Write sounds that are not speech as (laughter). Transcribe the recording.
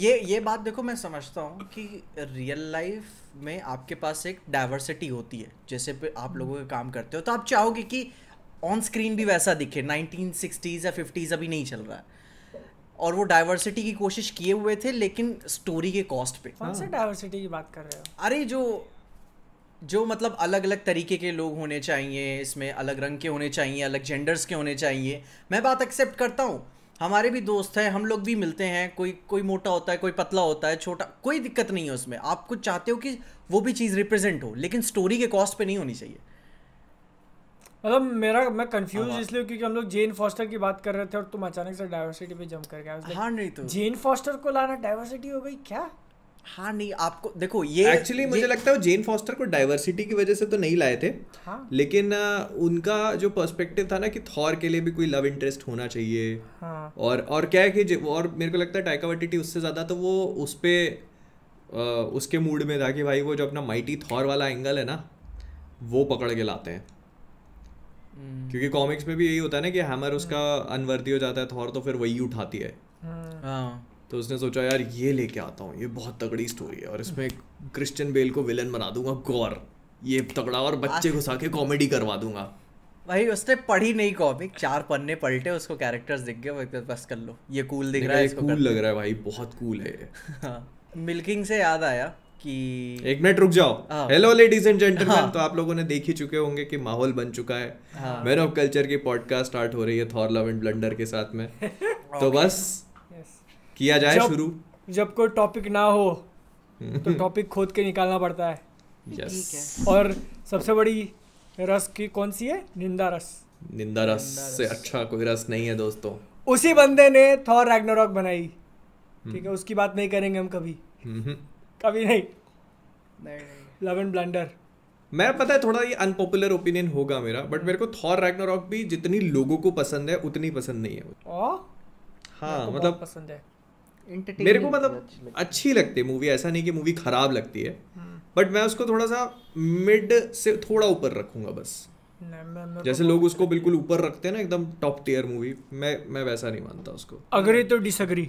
ये ये बात देखो मैं समझता हूँ कि रियल लाइफ में आपके पास एक डाइवर्सिटी होती है जैसे पे आप लोगों के काम करते हो तो आप चाहोगे कि ऑन स्क्रीन भी वैसा दिखे नाइनटीन सिक्सटीज़ या फिफ्टीज़ अभी नहीं चल रहा है और वो डाइवर्सिटी की कोशिश किए हुए थे लेकिन स्टोरी के कॉस्ट पे कौन से डाइवर्सिटी हाँ। की बात कर रहे हो अरे जो जो मतलब अलग अलग तरीके के लोग होने चाहिए इसमें अलग रंग के होने चाहिए अलग जेंडर्स के होने चाहिए मैं बात एक्सेप्ट करता हूँ हमारे भी दोस्त हैं हम लोग भी मिलते हैं कोई कोई मोटा होता है कोई पतला होता है छोटा कोई दिक्कत नहीं है उसमें आप कुछ चाहते हो कि वो भी चीज़ रिप्रेजेंट हो लेकिन स्टोरी के कॉस्ट पे नहीं होनी चाहिए मतलब मेरा मैं कंफ्यूज हाँ। इसलिए क्योंकि हम लोग जेन फॉस्टर की बात कर रहे थे और तुम अचानक से डाइवर्सिटी पे जम कर गया हाँ नहीं तो जेन फॉस्टर को लाना डाइवर्सिटी हो गई क्या हाँ नहीं आपको देखो ये एक्चुअली मुझे ये, लगता है जेन फॉस्टर को डाइवर्सिटी की वजह से तो नहीं लाए थे हाँ? लेकिन उनका जो पर्सपेक्टिव था ना कि थॉर के लिए भी कोई लव इंटरेस्ट होना चाहिए हाँ? और और क्या है कि और मेरे को लगता है टाइका वटिटी उससे ज़्यादा तो वो उस पर उसके मूड में था कि भाई वो जो अपना माइटी थॉर वाला एंगल है ना वो पकड़ के लाते हैं हम्म। क्योंकि कॉमिक्स में भी यही होता है ना कि हैमर उसका अनवर्दी हम्म। हो जाता है थॉर तो फिर वही उठाती है हम्म। हाँ। तो उसने सोचा यार ये लेके आता हूँ ये बहुत तगड़ी स्टोरी है और हम्म। इसमें क्रिश्चियन बेल को विलन बना दूंगा गौर ये तगड़ा और बच्चे घुसा के कॉमेडी करवा दूंगा भाई उसने पढ़ी नहीं कॉमिक चार पन्ने पलटे उसको कैरेक्टर्स दिख गए बस कर लो ये कूल दिख रहा है इसको कूल लग रहा है भाई बहुत कूल है मिल्किंग हाँ। से याद आया कि एक मिनट रुक जाओ हेलो लेडीज एंड जेंटलमैन तो आप लोगों ने देख ही चुके होंगे कि माहौल बन चुका है मैन ऑफ कल्चर की पॉडकास्ट स्टार्ट हो रही है थॉर लव एंड ब्लंडर के साथ में (laughs) तो बस किया जाए शुरू जब कोई टॉपिक ना हो तो टॉपिक (laughs) खोद के निकालना पड़ता है यस और सबसे बड़ी रस की कौन सी है निंदा रस निंदा रस से अच्छा कोई रस नहीं है दोस्तों उसी बंदे ने थॉर रैग्नारोक बनाई हम्म। ठीक है उसकी बात नहीं करेंगे हम कभी हम्म। कभी नहीं लव एंड ब्लंडर मैं पता है थोड़ा ये अनपॉपुलर ओपिनियन होगा मेरा बट मेरे को थॉर रैग्नारोक भी जितनी लोगों को पसंद है उतनी पसंद नहीं है ओ? हाँ मतलब पसंद है मेरे को मतलब अच्छी लगती है मूवी ऐसा नहीं कि मूवी खराब लगती है बट हाँ। मैं उसको थोड़ा सा मिड से थोड़ा ऊपर रखूंगा बस जैसे लोग उसको बिल्कुल ऊपर रखते हैं ना एकदम टॉप टीयर मूवी मैं मैं वैसा नहीं मानता उसको अग्री तो डिसअग्री